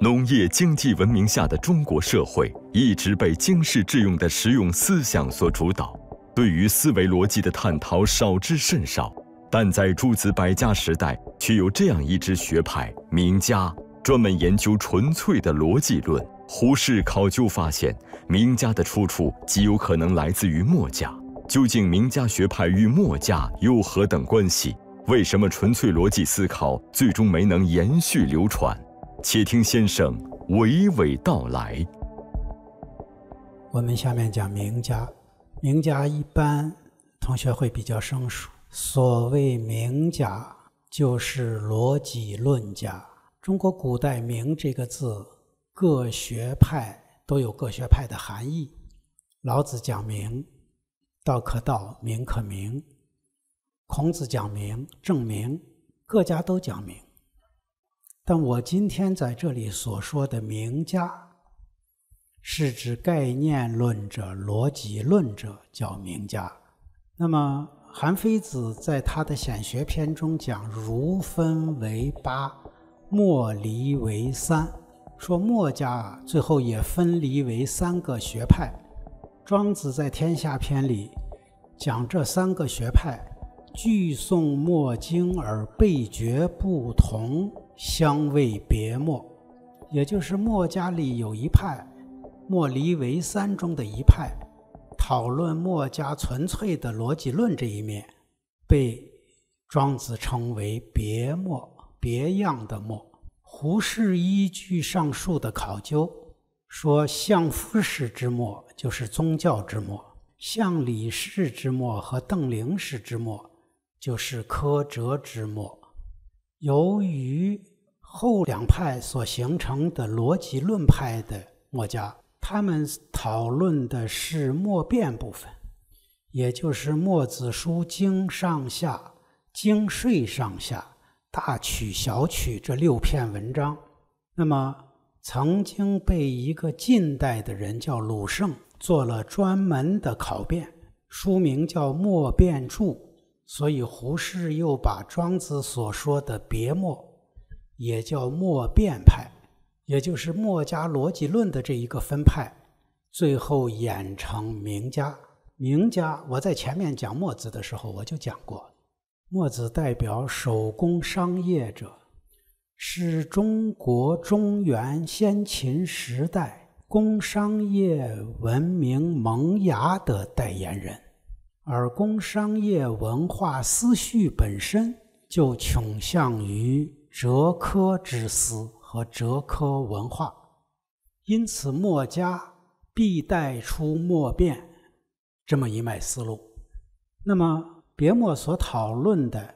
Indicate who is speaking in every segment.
Speaker 1: 农业经济文明下的中国社会一直被经世致用的实用思想所主导，对于思维逻辑的探讨少之甚少。但在诸子百家时代，却有这样一支学派——名家，专门研究纯粹的逻辑论。胡适考究发现，名家的出处极有可能来自于墨家。究竟名家学派与墨家有何等关系？为什么纯粹逻辑思考最终没能延续流传？且听先生娓娓道来。
Speaker 2: 我们下面讲名家，名家一般同学会比较生疏。所谓名家，就是逻辑论家。中国古代“名”这个字，各学派都有各学派的含义。老子讲“名”，道可道，名可名；孔子讲“名”，正名；各家都讲名。但我今天在这里所说的名家，是指概念论者、逻辑论者叫名家。那么，韩非子在他的《显学篇》中讲：“如分为八，墨离为三。”说墨家最后也分离为三个学派。庄子在《天下篇》里讲这三个学派：“据诵墨经而倍觉不同。”相位别墨，也就是墨家里有一派，墨离为三中的一派，讨论墨家纯粹的逻辑论这一面，被庄子称为别墨，别样的墨。胡适依据上述的考究，说相夫氏之墨就是宗教之墨，相李氏之墨和邓灵氏之墨就是苛折之墨。由于后两派所形成的逻辑论派的墨家，他们讨论的是墨变部分，也就是《墨子》书经上下、经税上下、大取小取这六篇文章。那么，曾经被一个近代的人叫鲁胜做了专门的考辨，书名叫《墨变注》。所以，胡适又把庄子所说的别墨。也叫墨辩派，也就是墨家逻辑论的这一个分派，最后演成名家。名家，我在前面讲墨子的时候我就讲过，墨子代表手工商业者，是中国中原先秦时代工商业文明萌芽的代言人，而工商业文化思绪本身就倾向于。哲科之思和哲科文化，因此墨家必带出墨变这么一脉思路。那么别墨所讨论的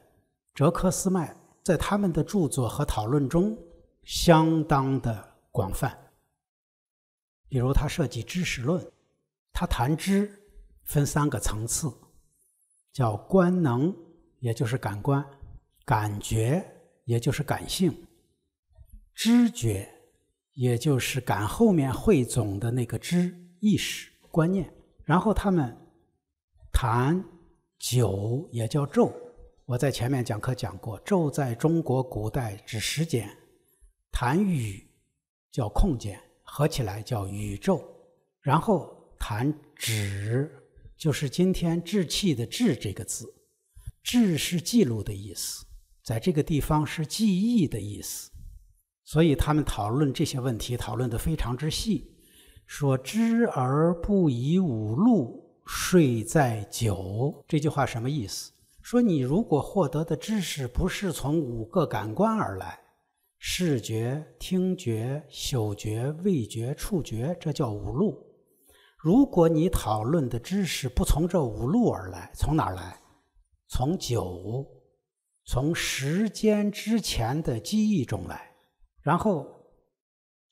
Speaker 2: 哲科思脉，在他们的著作和讨论中相当的广泛。比如，他涉及知识论，他谈知分三个层次，叫官能，也就是感官感觉。也就是感性，知觉，也就是感后面汇总的那个知意识观念。然后他们，谈酒，也叫宙，我在前面讲课讲过，宙在中国古代指时间；谈宇叫空间，合起来叫宇宙。然后谈止，就是今天志气的志这个字，志是记录的意思。在这个地方是记忆的意思，所以他们讨论这些问题，讨论的非常之细。说“知而不以五路睡在九，这句话什么意思？说你如果获得的知识不是从五个感官而来，视觉、听觉、嗅觉、味觉、触觉，这叫五路。如果你讨论的知识不从这五路而来，从哪儿来？从九从时间之前的记忆中来，然后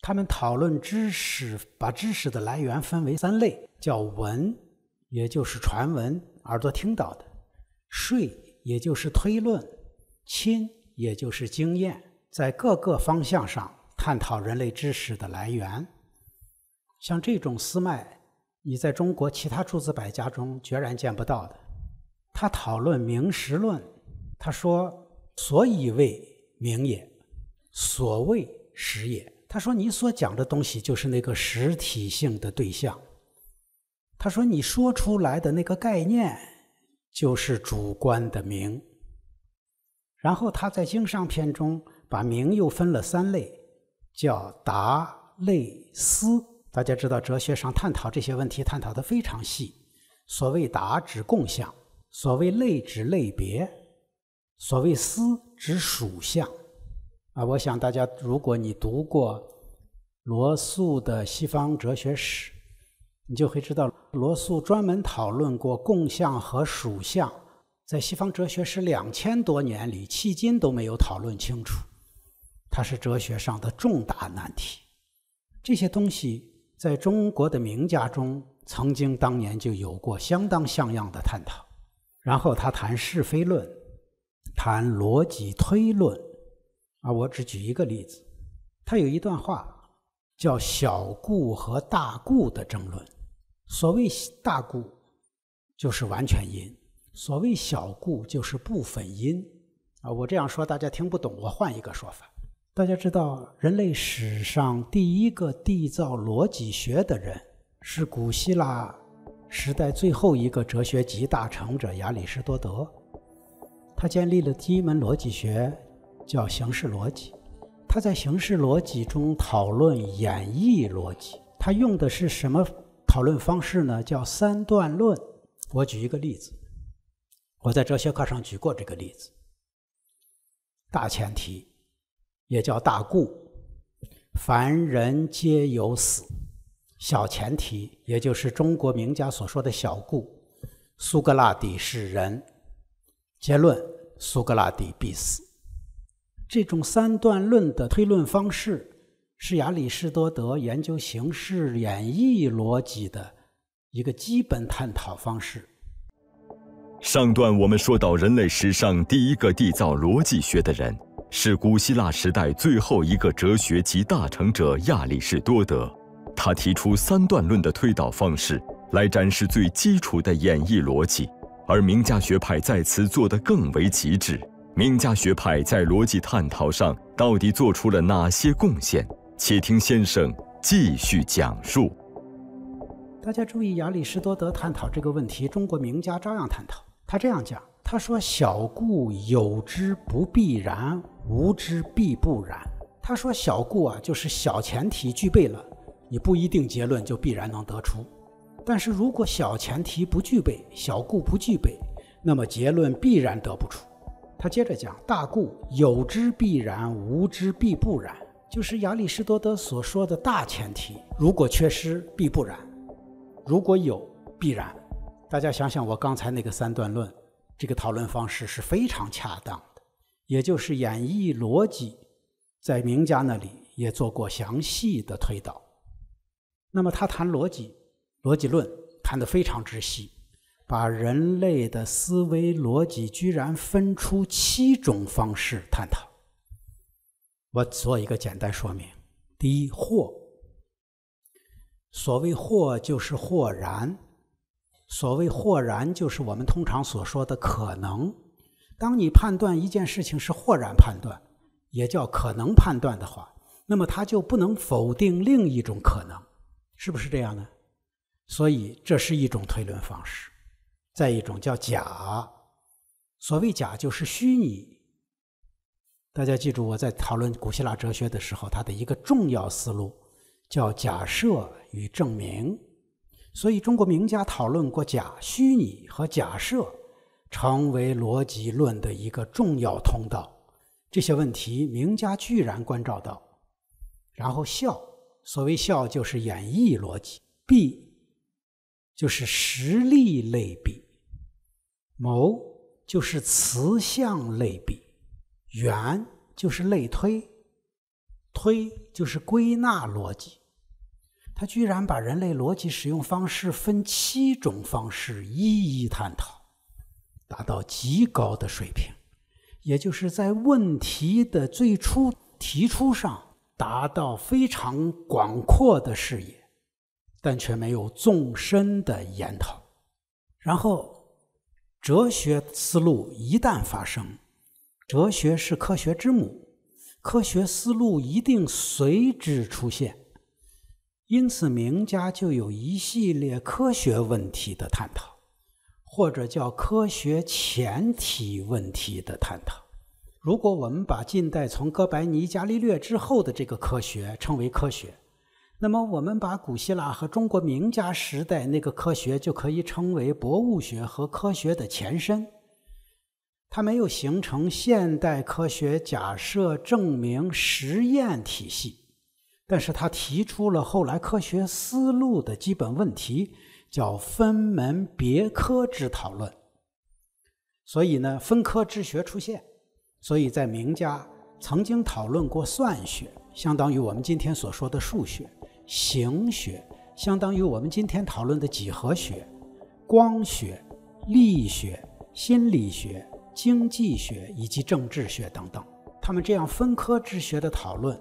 Speaker 2: 他们讨论知识，把知识的来源分为三类，叫闻，也就是传闻、耳朵听到的；睡，也就是推论；亲，也就是经验。在各个方向上探讨人类知识的来源，像这种思脉，你在中国其他诸子百家中决然见不到的。他讨论名实论。他说：“所以为名也，所谓实也。”他说：“你所讲的东西就是那个实体性的对象。”他说：“你说出来的那个概念就是主观的名。”然后他在《经上篇》中把名又分了三类，叫达、类、思。大家知道，哲学上探讨这些问题，探讨的非常细。所谓达，指共相；所谓类，指类别。所谓“思”指属相啊，我想大家如果你读过罗素的《西方哲学史》，你就会知道，罗素专门讨论过共相和属相，在西方哲学史两千多年里，迄今都没有讨论清楚，它是哲学上的重大难题。这些东西在中国的名家中，曾经当年就有过相当像样的探讨。然后他谈是非论。谈逻辑推论，啊，我只举一个例子，他有一段话叫“小故和大故的争论”。所谓大故，就是完全因；所谓小故，就是部分因。啊，我这样说大家听不懂，我换一个说法。大家知道，人类史上第一个缔造逻辑学的人是古希腊时代最后一个哲学集大成者亚里士多德。他建立了第一门逻辑学，叫形式逻辑。他在形式逻辑中讨论演绎逻辑，他用的是什么讨论方式呢？叫三段论。我举一个例子，我在哲学课上举过这个例子。大前提也叫大故，凡人皆有死。小前提也就是中国名家所说的小故，苏格拉底是人。结论：苏格拉底必死。这种三段论的推论方式是亚里士多德研究形式演绎逻辑的一个基本探讨方式。
Speaker 1: 上段我们说到，人类史上第一个缔造逻辑学的人是古希腊时代最后一个哲学集大成者亚里士多德，他提出三段论的推导方式，来展示最基础的演绎逻辑。而名家学派在此做得更为极致。名家学派在逻辑探讨上到底做出了哪些贡献？且听先生继续讲述。
Speaker 2: 大家注意，亚里士多德探讨这个问题，中国名家照样探讨。他这样讲，他说：“小故有之不必然，无之必不然。”他说：“小故啊，就是小前提具备了，你不一定结论就必然能得出。”但是如果小前提不具备，小故不具备，那么结论必然得不出。他接着讲，大故有之必然，无之必不然，就是亚里士多德所说的大前提，如果缺失必不然，如果有必然。大家想想我刚才那个三段论，这个讨论方式是非常恰当的，也就是演绎逻辑，在名家那里也做过详细的推导。那么他谈逻辑。逻辑论谈得非常仔细，把人类的思维逻辑居然分出七种方式探讨。我做一个简单说明：第一，或，所谓或就是豁然；所谓豁然，就是我们通常所说的可能。当你判断一件事情是或然判断，也叫可能判断的话，那么它就不能否定另一种可能，是不是这样呢？所以这是一种推论方式，再一种叫“假”，所谓“假”就是虚拟。大家记住，我在讨论古希腊哲学的时候，它的一个重要思路叫假设与证明。所以，中国名家讨论过“假”、虚拟和假设，成为逻辑论的一个重要通道。这些问题，名家居然关照到。然后“笑，所谓“笑就是演绎逻辑。b 就是实力类比，谋就是词项类比，圆就是类推，推就是归纳逻辑。他居然把人类逻辑使用方式分七种方式一一探讨，达到极高的水平，也就是在问题的最初提出上达到非常广阔的视野。但却没有纵深的研讨，然后哲学思路一旦发生，哲学是科学之母，科学思路一定随之出现，因此名家就有一系列科学问题的探讨，或者叫科学前提问题的探讨。如果我们把近代从哥白尼、伽利略之后的这个科学称为科学。那么，我们把古希腊和中国名家时代那个科学就可以称为博物学和科学的前身。它没有形成现代科学假设、证明、实验体系，但是它提出了后来科学思路的基本问题，叫分门别科之讨论。所以呢，分科之学出现。所以在名家曾经讨论过算学，相当于我们今天所说的数学。形学相当于我们今天讨论的几何学、光学、力学、心理学、经济学以及政治学等等。他们这样分科治学的讨论，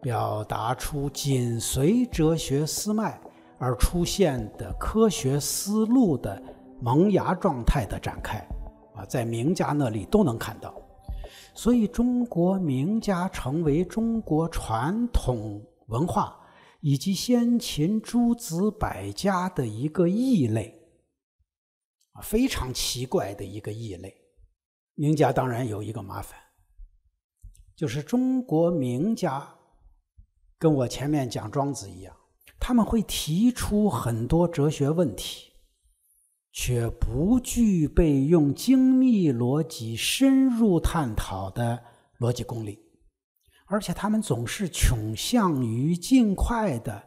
Speaker 2: 表达出紧随哲学思脉而出现的科学思路的萌芽状态的展开。啊，在名家那里都能看到，所以中国名家成为中国传统文化。以及先秦诸子百家的一个异类，啊，非常奇怪的一个异类。名家当然有一个麻烦，就是中国名家，跟我前面讲庄子一样，他们会提出很多哲学问题，却不具备用精密逻辑深入探讨的逻辑功力。而且他们总是倾向于尽快的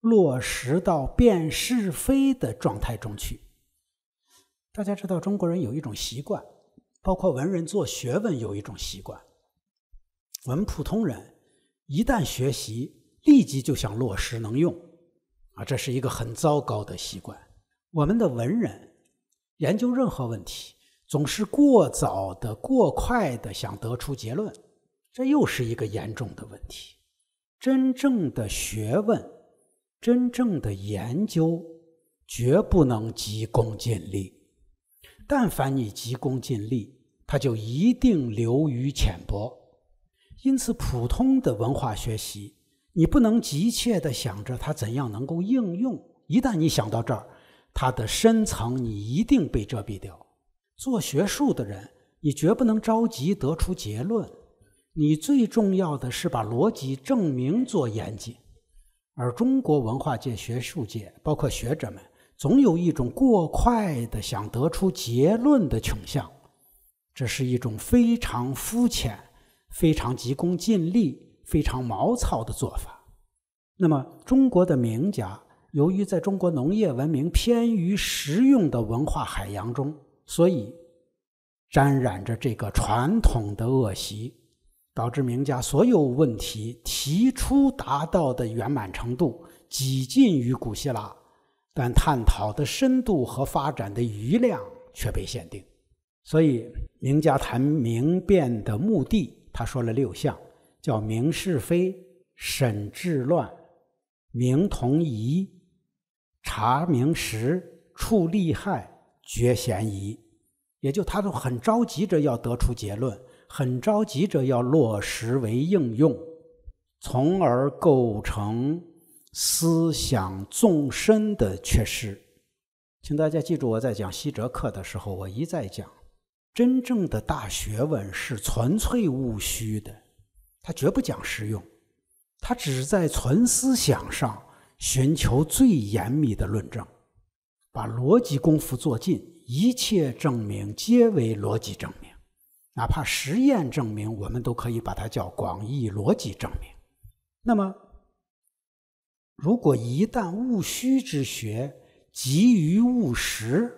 Speaker 2: 落实到辨是非的状态中去。大家知道，中国人有一种习惯，包括文人做学问有一种习惯。我们普通人一旦学习，立即就想落实能用，啊，这是一个很糟糕的习惯。我们的文人研究任何问题，总是过早的、过快的想得出结论。这又是一个严重的问题。真正的学问，真正的研究，绝不能急功近利。但凡你急功近利，它就一定流于浅薄。因此，普通的文化学习，你不能急切地想着它怎样能够应用。一旦你想到这儿，它的深层你一定被遮蔽掉。做学术的人，你绝不能着急得出结论。你最重要的是把逻辑证明做严谨，而中国文化界、学术界，包括学者们，总有一种过快的想得出结论的倾向，这是一种非常肤浅、非常急功近利、非常毛糙的做法。那么，中国的名家，由于在中国农业文明偏于实用的文化海洋中，所以沾染着这个传统的恶习。导致名家所有问题提出达到的圆满程度几近于古希腊，但探讨的深度和发展的余量却被限定。所以，名家谈明辨的目的，他说了六项，叫明是非、审治乱、明同疑、查明实、处利害、决嫌疑。也就他都很着急着要得出结论。很着急着要落实为应用，从而构成思想纵深的缺失。请大家记住，我在讲西哲课的时候，我一再讲，真正的大学问是纯粹务虚的，它绝不讲实用，它只在纯思想上寻求最严密的论证，把逻辑功夫做尽，一切证明皆为逻辑证明。哪怕实验证明，我们都可以把它叫广义逻辑证明。那么，如果一旦务虚之学急于务实，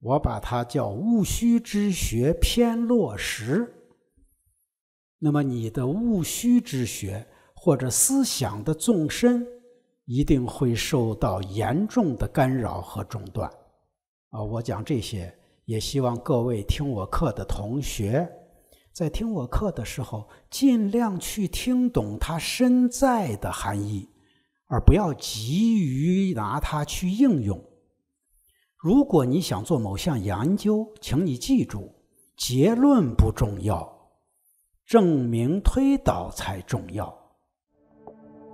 Speaker 2: 我把它叫务虚之学偏落实，那么你的务虚之学或者思想的纵深一定会受到严重的干扰和中断。啊，我讲这些。也希望各位听我课的同学，在听我课的时候，尽量去听懂它身在的含义，而不要急于拿它去应用。如果你想做某项研究，请你记住，结论不重要，证明推导才重要。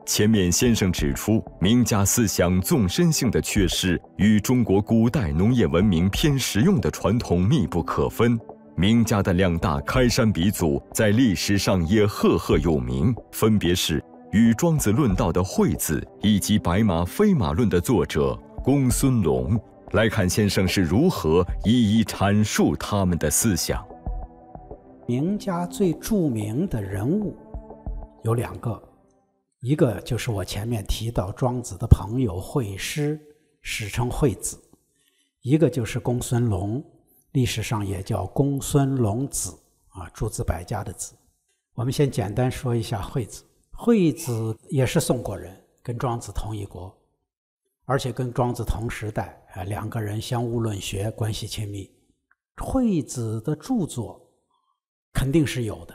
Speaker 1: 钱勉先生指出，名家思想纵深性的缺失与中国古代农业文明偏实用的传统密不可分。名家的两大开山鼻祖在历史上也赫赫有名，分别是与庄子论道的惠子，以及白马非马论的作者公孙龙。来看先生是如何一一阐述他们的思想。
Speaker 2: 名家最著名的人物有两个。一个就是我前面提到庄子的朋友惠施，史称惠子；一个就是公孙龙，历史上也叫公孙龙子，啊，诸子百家的子。我们先简单说一下惠子。惠子也是宋国人，跟庄子同一国，而且跟庄子同时代，啊，两个人相互论学，关系亲密。惠子的著作肯定是有的，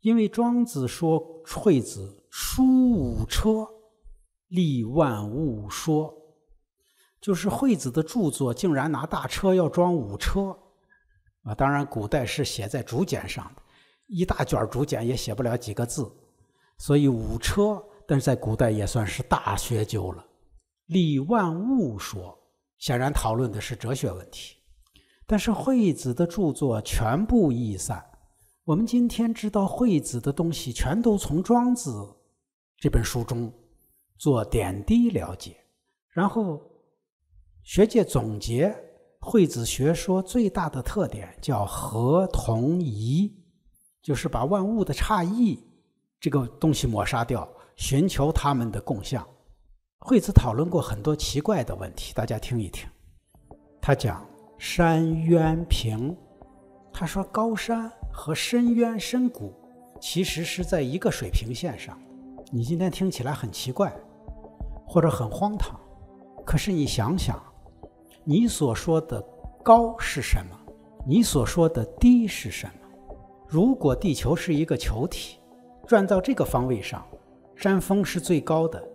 Speaker 2: 因为庄子说惠子。书五车，立万物说，就是惠子的著作，竟然拿大车要装五车，啊，当然古代是写在竹简上的，一大卷竹简也写不了几个字，所以五车，但是在古代也算是大学究了。立万物说，显然讨论的是哲学问题，但是惠子的著作全部易散，我们今天知道惠子的东西，全都从庄子。这本书中，做点滴了解，然后学界总结，惠子学说最大的特点叫“合同宜，就是把万物的差异这个东西抹杀掉，寻求他们的共相。惠子讨论过很多奇怪的问题，大家听一听。他讲山渊平，他说高山和深渊深谷其实是在一个水平线上。你今天听起来很奇怪，或者很荒唐，可是你想想，你所说的高是什么？你所说的低是什么？如果地球是一个球体，转到这个方位上，山峰是最高的，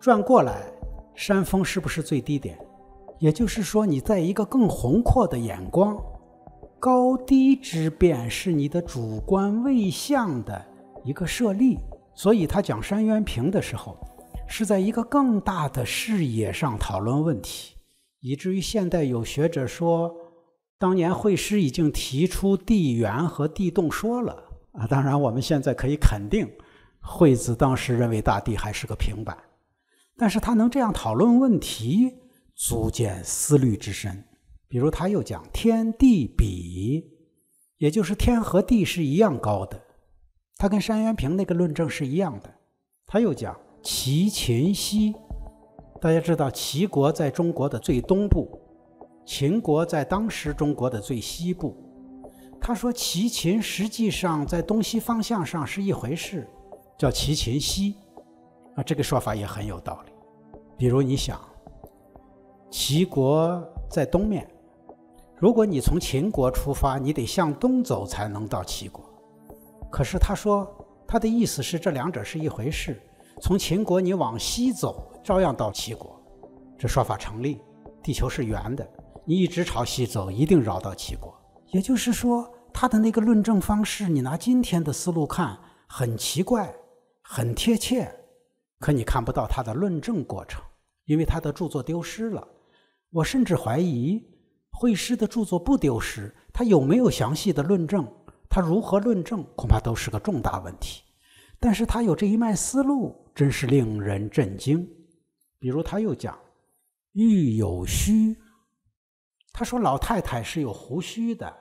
Speaker 2: 转过来，山峰是不是最低点？也就是说，你在一个更宏阔的眼光，高低之变是你的主观位向的一个设立。所以他讲山渊平的时候，是在一个更大的视野上讨论问题，以至于现代有学者说，当年惠施已经提出地缘和地动说了啊。当然，我们现在可以肯定，惠子当时认为大地还是个平板，但是他能这样讨论问题，足见思虑之深。比如他又讲天地比，也就是天和地是一样高的。他跟山元平那个论证是一样的。他又讲齐秦西，大家知道齐国在中国的最东部，秦国在当时中国的最西部。他说齐秦实际上在东西方向上是一回事，叫齐秦西。啊，这个说法也很有道理。比如你想，齐国在东面，如果你从秦国出发，你得向东走才能到齐国。可是他说，他的意思是这两者是一回事。从秦国你往西走，照样到齐国，这说法成立。地球是圆的，你一直朝西走，一定绕到齐国。也就是说，他的那个论证方式，你拿今天的思路看，很奇怪，很贴切。可你看不到他的论证过程，因为他的著作丢失了。我甚至怀疑，惠施的著作不丢失，他有没有详细的论证？他如何论证，恐怕都是个重大问题。但是他有这一脉思路，真是令人震惊。比如他又讲，玉有虚”，他说老太太是有胡须的，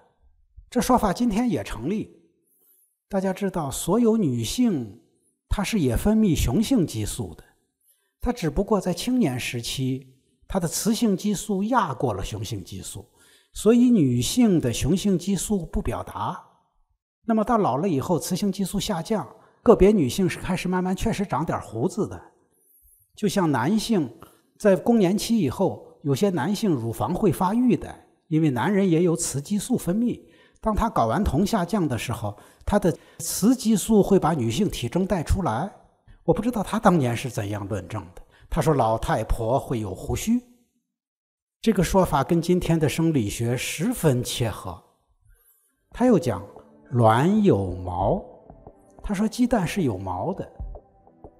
Speaker 2: 这说法今天也成立。大家知道，所有女性她是也分泌雄性激素的，她只不过在青年时期，她的雌性激素压过了雄性激素，所以女性的雄性激素不表达。那么到老了以后，雌性激素下降，个别女性是开始慢慢确实长点胡子的，就像男性在更年期以后，有些男性乳房会发育的，因为男人也有雌激素分泌。当他睾丸酮下降的时候，他的雌激素会把女性体征带出来。我不知道他当年是怎样论证的。他说老太婆会有胡须，这个说法跟今天的生理学十分切合。他又讲。卵有毛，他说鸡蛋是有毛的，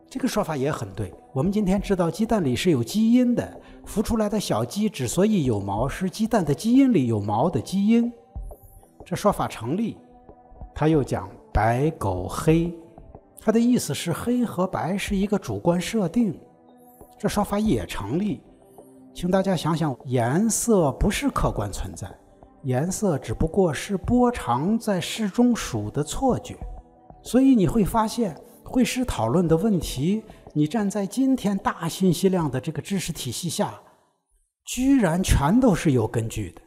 Speaker 2: 这个说法也很对。我们今天知道鸡蛋里是有基因的，孵出来的小鸡之所以有毛，是鸡蛋的基因里有毛的基因，这说法成立。他又讲白狗黑，他的意思是黑和白是一个主观设定，这说法也成立。请大家想想，颜色不是客观存在。颜色只不过是波长在诗中数的错觉，所以你会发现会师讨论的问题，你站在今天大信息量的这个知识体系下，居然全都是有根据的。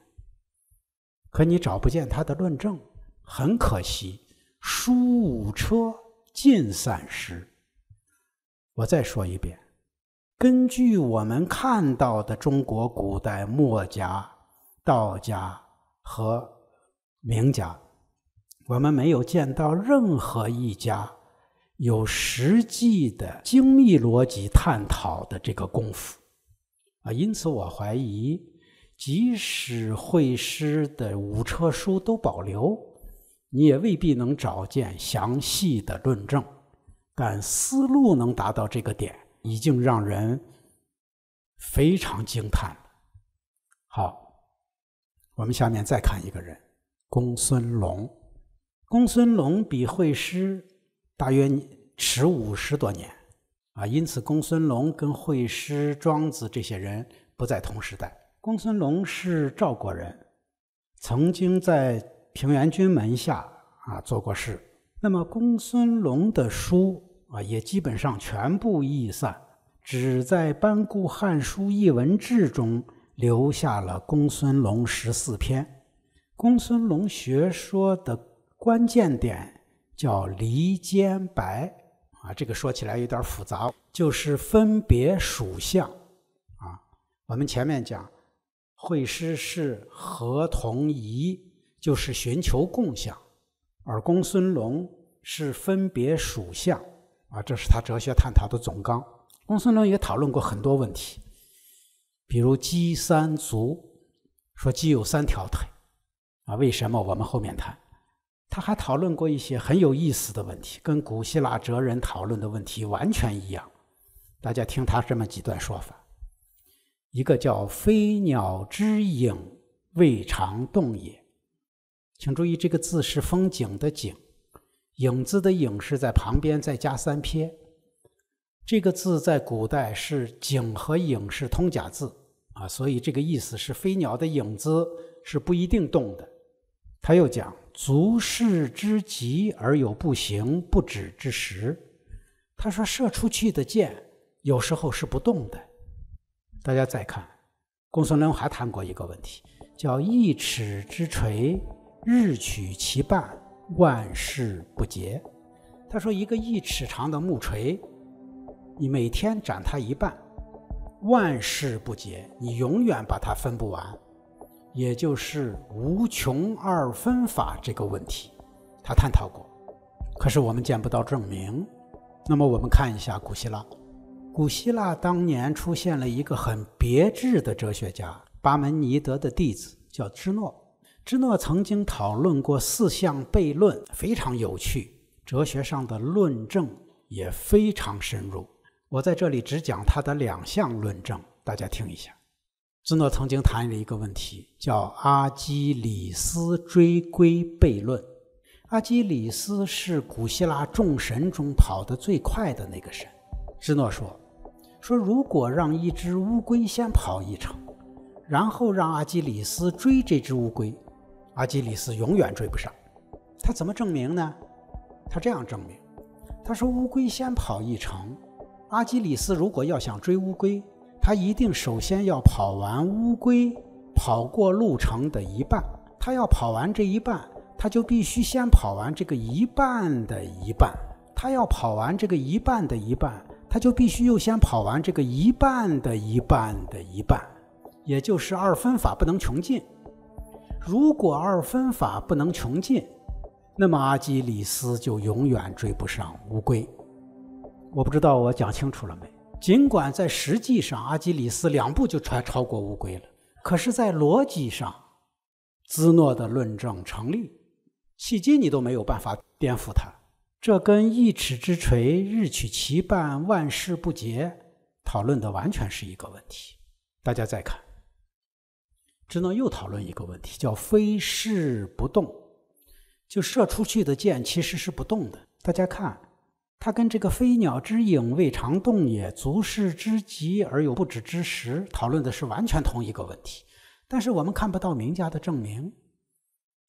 Speaker 2: 可你找不见他的论证，很可惜。书五车尽散失。我再说一遍，根据我们看到的中国古代墨家、道家。和名家，我们没有见到任何一家有实际的精密逻辑探讨的这个功夫，啊，因此我怀疑，即使会师的五车书都保留，你也未必能找见详细的论证，但思路能达到这个点，已经让人非常惊叹了。好。我们下面再看一个人，公孙龙。公孙龙比惠施大约迟五十多年，啊，因此公孙龙跟惠施、庄子这些人不在同时代。公孙龙是赵国人，曾经在平原君门下啊做过事。那么公孙龙的书啊，也基本上全部译散，只在班固《汉书艺文志》中。留下了公孙龙十四篇，公孙龙学说的关键点叫离间白啊，这个说起来有点复杂，就是分别属相啊。我们前面讲，惠施是合同仪，就是寻求共相，而公孙龙是分别属相啊，这是他哲学探讨的总纲。公孙龙也讨论过很多问题。比如鸡三足，说鸡有三条腿，啊，为什么？我们后面谈。他还讨论过一些很有意思的问题，跟古希腊哲人讨论的问题完全一样。大家听他这么几段说法：一个叫“飞鸟之影未尝动也”，请注意这个字是风景的景，影子的影是在旁边再加三撇。这个字在古代是“景”和“影”是通假字啊，所以这个意思是飞鸟的影子是不一定动的。他又讲：“足视之疾而有不行不止之时。”他说射出去的箭有时候是不动的。大家再看，公孙龙还谈过一个问题，叫“一尺之锤，日取其半，万事不竭。”他说一个一尺长的木锤。你每天斩它一半，万事不竭，你永远把它分不完，也就是无穷二分法这个问题，他探讨过，可是我们见不到证明。那么我们看一下古希腊，古希腊当年出现了一个很别致的哲学家，巴门尼德的弟子叫芝诺，芝诺曾经讨论过四项悖论，非常有趣，哲学上的论证也非常深入。我在这里只讲他的两项论证，大家听一下。芝诺曾经谈了一个问题，叫阿基里斯追龟悖论。阿基里斯是古希腊众神中跑得最快的那个神。芝诺说：“说如果让一只乌龟先跑一程，然后让阿基里斯追这只乌龟，阿基里斯永远追不上。他怎么证明呢？他这样证明：他说乌龟先跑一程。”阿基里斯如果要想追乌龟，他一定首先要跑完乌龟跑过路程的一半。他要跑完这一半，他就必须先跑完这个一半的一半。他要跑完这个一半的一半，他就必须又先跑完这个一半的一半的一半。也就是二分法不能穷尽。如果二分法不能穷尽，那么阿基里斯就永远追不上乌龟。我不知道我讲清楚了没？尽管在实际上，阿基里斯两步就穿超过乌龟了，可是，在逻辑上，兹诺的论证成立，迄今你都没有办法颠覆它。这跟一尺之锤，日取其半，万事不竭讨论的完全是一个问题。大家再看，只能又讨论一个问题，叫非是不动，就射出去的箭其实是不动的。大家看。他跟这个“飞鸟之影未尝动也，足视之极而有不止之时”讨论的是完全同一个问题，但是我们看不到名家的证明。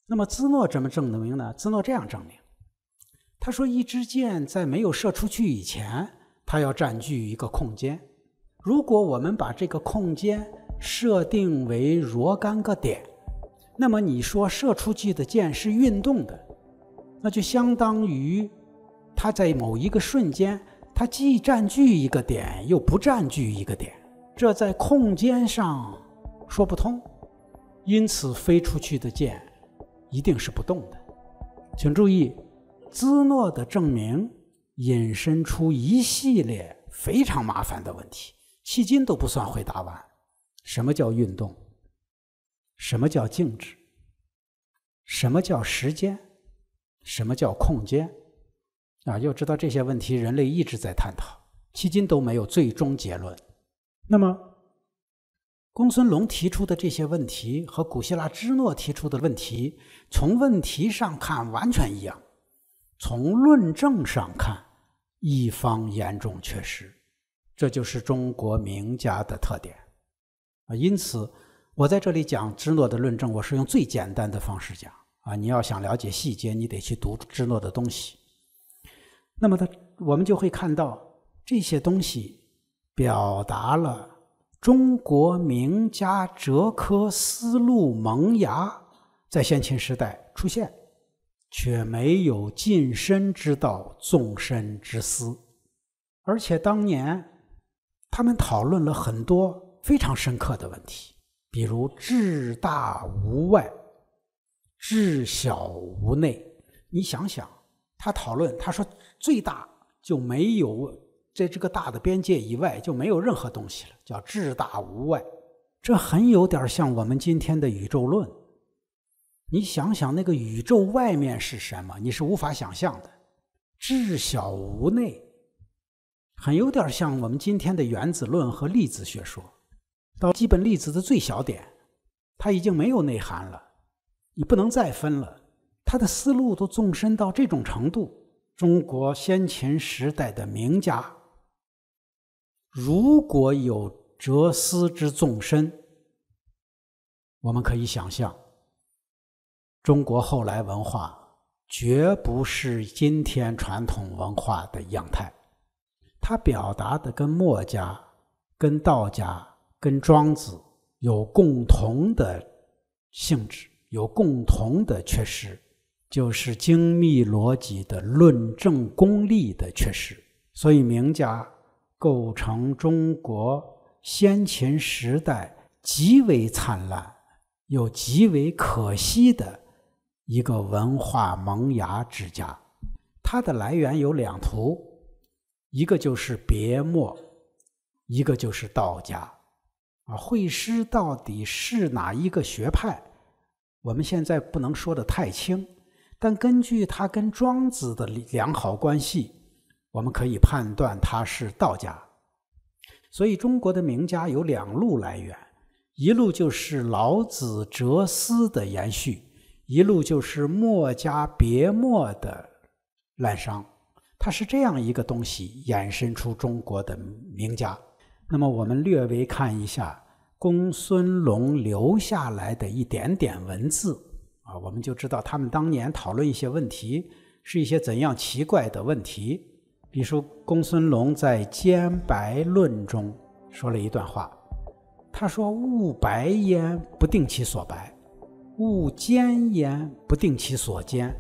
Speaker 2: 那么，兹诺怎么证明呢？兹诺这样证明：他说，一支箭在没有射出去以前，它要占据一个空间。如果我们把这个空间设定为若干个点，那么你说射出去的箭是运动的，那就相当于。它在某一个瞬间，它既占据一个点，又不占据一个点，这在空间上说不通。因此，飞出去的箭一定是不动的。请注意，兹诺的证明引申出一系列非常麻烦的问题，迄今都不算回答完。什么叫运动？什么叫静止？什么叫时间？什么叫空间？啊，要知道这些问题，人类一直在探讨，迄今都没有最终结论。那么，公孙龙提出的这些问题和古希腊芝诺提出的问题，从问题上看完全一样，从论证上看一方严重缺失。这就是中国名家的特点啊！因此，我在这里讲芝诺的论证，我是用最简单的方式讲啊。你要想了解细节，你得去读芝诺的东西。那么他，我们就会看到这些东西表达了中国名家哲科思路萌芽在先秦时代出现，却没有近身之道、纵深之思，而且当年他们讨论了很多非常深刻的问题，比如“至大无外，至小无内”。你想想。他讨论，他说：“最大就没有在这个大的边界以外，就没有任何东西了，叫至大无外。这很有点像我们今天的宇宙论。你想想，那个宇宙外面是什么？你是无法想象的。至小无内，很有点像我们今天的原子论和粒子学说。到基本粒子的最小点，它已经没有内涵了，你不能再分了。”他的思路都纵深到这种程度，中国先秦时代的名家如果有哲思之纵深，我们可以想象，中国后来文化绝不是今天传统文化的样态。他表达的跟墨家、跟道家、跟庄子有共同的性质，有共同的缺失。就是精密逻辑的论证功力的缺失，所以名家构成中国先秦时代极为灿烂又极为可惜的一个文化萌芽之家。它的来源有两图，一个就是别墨，一个就是道家。啊，惠施到底是哪一个学派？我们现在不能说的太清。但根据他跟庄子的良好关系，我们可以判断他是道家。所以中国的名家有两路来源：一路就是老子哲思的延续，一路就是墨家别墨的滥觞。它是这样一个东西衍生出中国的名家。那么我们略微看一下公孙龙留下来的一点点文字。啊，我们就知道他们当年讨论一些问题，是一些怎样奇怪的问题。比如公孙龙在《坚白论》中说了一段话，他说：“物白焉，不定其所白；物坚焉，不定其所坚。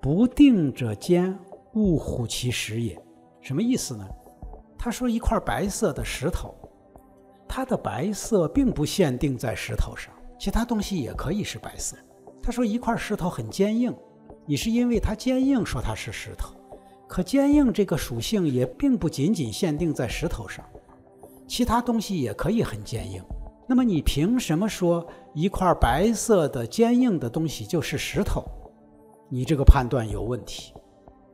Speaker 2: 不定者坚，勿乎其实也。”什么意思呢？他说一块白色的石头，它的白色并不限定在石头上，其他东西也可以是白色。他说：“一块石头很坚硬，你是因为它坚硬说它是石头，可坚硬这个属性也并不仅仅限定在石头上，其他东西也可以很坚硬。那么你凭什么说一块白色的坚硬的东西就是石头？你这个判断有问题。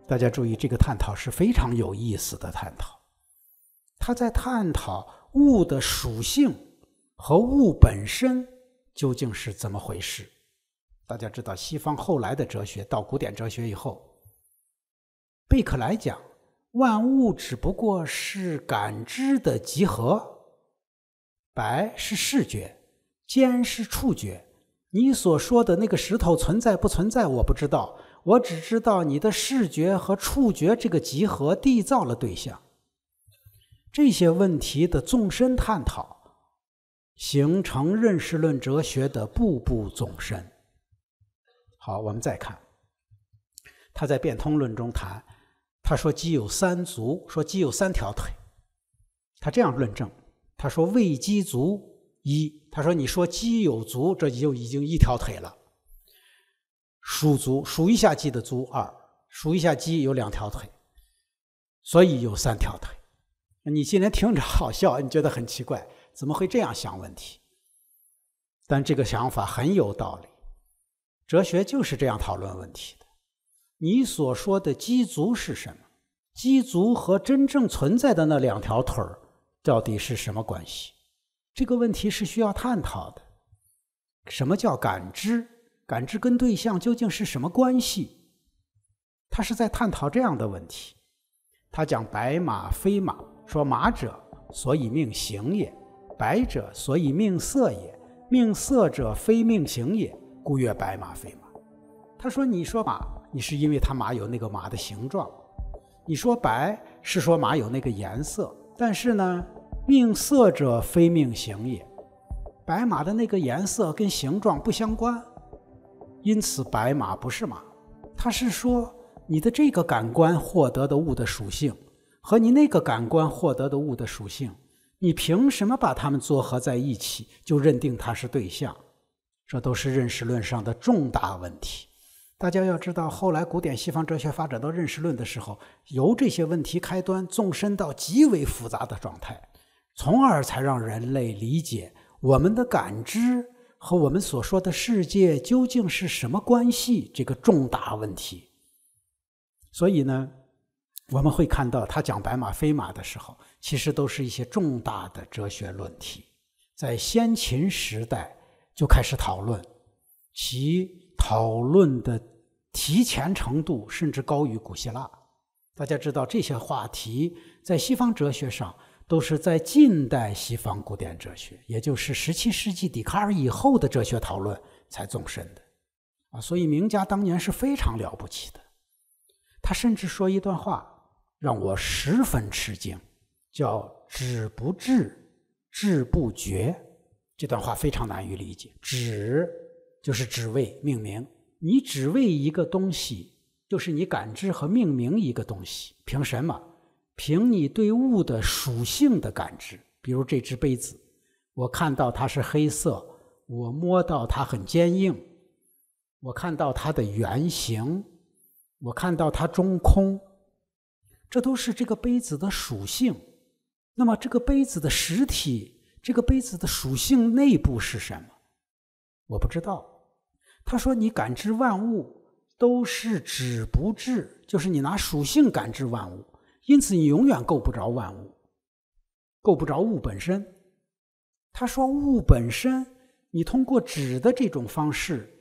Speaker 2: 大家注意，这个探讨是非常有意思的探讨，他在探讨物的属性和物本身究竟是怎么回事。”大家知道，西方后来的哲学到古典哲学以后，贝克莱讲，万物只不过是感知的集合，白是视觉，尖是触觉。你所说的那个石头存在不存在，我不知道，我只知道你的视觉和触觉这个集合缔造了对象。这些问题的纵深探讨，形成认识论哲学的步步纵深。好，我们再看，他在变通论中谈，他说鸡有三足，说鸡有三条腿，他这样论证，他说未鸡足一，他说你说鸡有足，这就已经一条腿了，数足数一下鸡的足二，数一下鸡有两条腿，所以有三条腿。你今天听着好笑，你觉得很奇怪，怎么会这样想问题？但这个想法很有道理。哲学就是这样讨论问题的。你所说的鸡足是什么？鸡足和真正存在的那两条腿儿到底是什么关系？这个问题是需要探讨的。什么叫感知？感知跟对象究竟是什么关系？他是在探讨这样的问题。他讲白马非马，说马者所以命形也，白者所以命色也，命色者非命形也。故曰白马非马。他说：“你说马，你是因为它马有那个马的形状；你说白，是说马有那个颜色。但是呢，命色者非命形也。白马的那个颜色跟形状不相关，因此白马不是马。他是说，你的这个感官获得的物的属性，和你那个感官获得的物的属性，你凭什么把它们撮合在一起，就认定它是对象？”这都是认识论上的重大问题，大家要知道，后来古典西方哲学发展到认识论的时候，由这些问题开端，纵深到极为复杂的状态，从而才让人类理解我们的感知和我们所说的世界究竟是什么关系这个重大问题。所以呢，我们会看到他讲白马非马的时候，其实都是一些重大的哲学论题，在先秦时代。就开始讨论，其讨论的提前程度甚至高于古希腊。大家知道，这些话题在西方哲学上都是在近代西方古典哲学，也就是十七世纪笛卡尔以后的哲学讨论才纵深的啊。所以，名家当年是非常了不起的。他甚至说一段话让我十分吃惊，叫“止不至，知不觉”。这段话非常难于理解，只就是只为命名，你只为一个东西，就是你感知和命名一个东西，凭什么？凭你对物的属性的感知，比如这只杯子，我看到它是黑色，我摸到它很坚硬，我看到它的圆形，我看到它中空，这都是这个杯子的属性。那么这个杯子的实体。这个杯子的属性内部是什么？我不知道。他说：“你感知万物都是止不至，就是你拿属性感知万物，因此你永远够不着万物，够不着物本身。”他说：“物本身，你通过止的这种方式，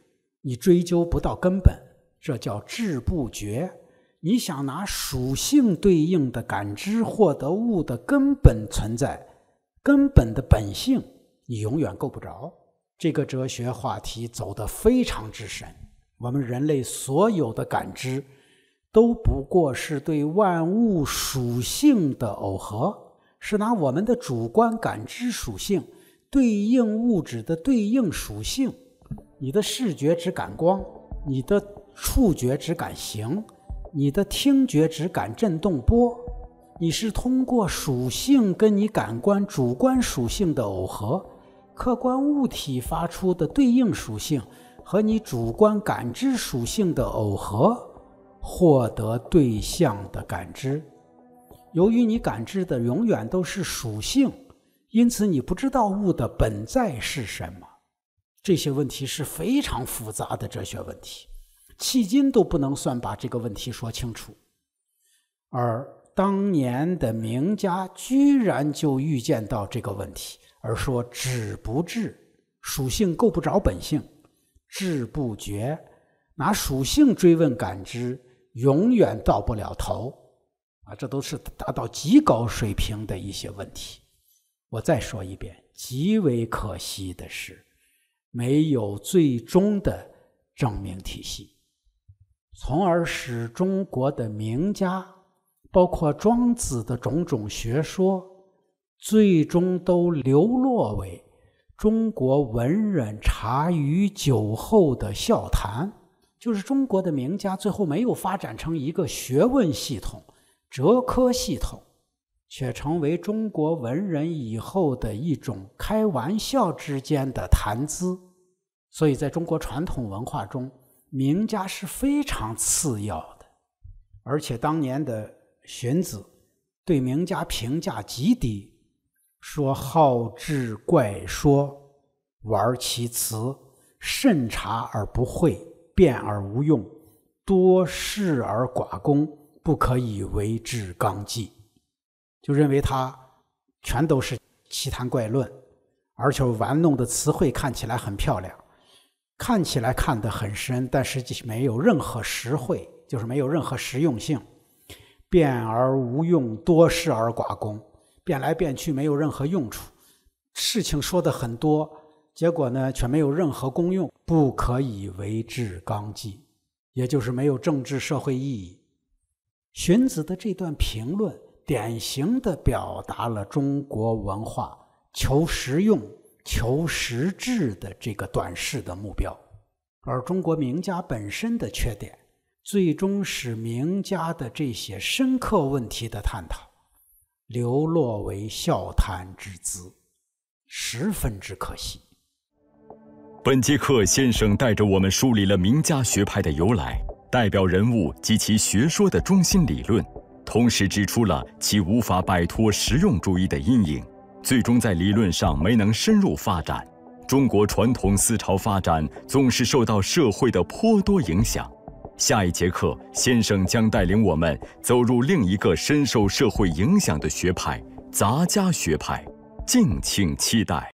Speaker 2: 你追究不到根本，这叫智不觉。你想拿属性对应的感知获得物的根本存在。”根本的本性，你永远够不着。这个哲学话题走得非常之深。我们人类所有的感知，都不过是对万物属性的耦合，是拿我们的主观感知属性对应物质的对应属性。你的视觉只感光，你的触觉只感形，你的听觉只感振动波。你是通过属性跟你感官主观属性的耦合，客观物体发出的对应属性和你主观感知属性的耦合，获得对象的感知。由于你感知的永远都是属性，因此你不知道物的本在是什么。这些问题是非常复杂的哲学问题，迄今都不能算把这个问题说清楚，而。当年的名家居然就预见到这个问题，而说“止不至”，属性够不着本性；“至不觉”，拿属性追问感知，永远到不了头。啊，这都是达到极高水平的一些问题。我再说一遍，极为可惜的是，没有最终的证明体系，从而使中国的名家。包括庄子的种种学说，最终都流落为中国文人茶余酒后的笑谈。就是中国的名家最后没有发展成一个学问系统、哲科系统，却成为中国文人以后的一种开玩笑之间的谈资。所以，在中国传统文化中，名家是非常次要的，而且当年的。荀子对名家评价极低，说好治怪说，玩其辞，甚察而不讳，辩而无用，多事而寡功，不可以为之纲纪。就认为他全都是奇谈怪论，而且玩弄的词汇看起来很漂亮，看起来看得很深，但实际没有任何实惠，就是没有任何实用性。变而无用，多事而寡功，变来变去没有任何用处，事情说的很多，结果呢却没有任何功用，不可以为治纲纪，也就是没有政治社会意义。荀子的这段评论，典型的表达了中国文化求实用、求实质的这个短视的目标，而中国名家本身的缺点。最终使名家的这些深刻问题的探讨流落为笑谈之资，十分之可惜。
Speaker 1: 本节课先生带着我们梳理了名家学派的由来、代表人物及其学说的中心理论，同时指出了其无法摆脱实用主义的阴影，最终在理论上没能深入发展。中国传统思潮发展总是受到社会的颇多影响。下一节课，先生将带领我们走入另一个深受社会影响的学派——杂家学派，敬请期待。